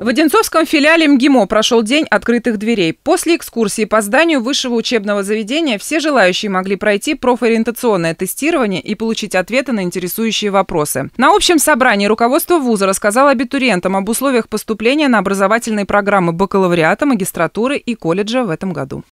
В Одинцовском филиале МГИМО прошел день открытых дверей. После экскурсии по зданию высшего учебного заведения все желающие могли пройти профориентационное тестирование и получить ответы на интересующие вопросы. На общем собрании руководство вуза рассказало абитуриентам об условиях поступления на образовательные программы бакалавриата, магистратуры и колледжа в этом году.